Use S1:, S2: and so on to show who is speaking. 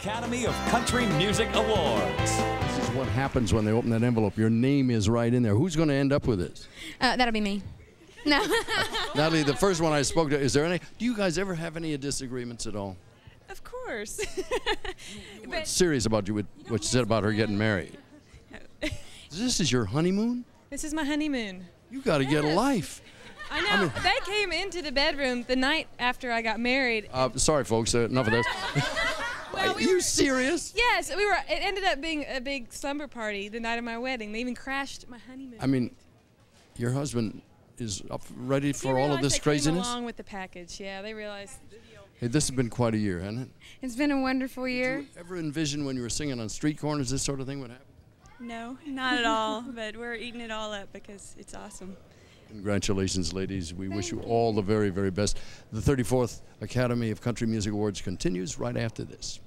S1: Academy of Country Music Awards. This is what happens when they open that envelope. Your name is right in there. Who's going to end up with this? Uh, that'll be me. No. Natalie, the first one I spoke to, is there any, do you guys ever have any disagreements at all?
S2: Of course. you
S1: serious about you with you what you said about her getting married. this is your honeymoon?
S2: This is my honeymoon.
S1: You got to yes. get a life.
S2: I know. I mean, they came into the bedroom the night after I got married.
S1: Uh, sorry, folks. Uh, enough of this
S2: we you were, serious? Yes, we were. It ended up being a big slumber party the night of my wedding. They even crashed my honeymoon. I
S1: mean, your husband is up ready for all of this they craziness. Came
S2: along with the package, yeah, they realized.
S1: Hey, this has been quite a year, hasn't it?
S2: It's been a wonderful year. Did
S1: you ever envision when you were singing on street corners this sort of thing would happen?
S2: No, not at all. but we're eating it all up because it's awesome.
S1: Congratulations, ladies. We Thank wish you all the very, very best. The 34th Academy of Country Music Awards continues right after this.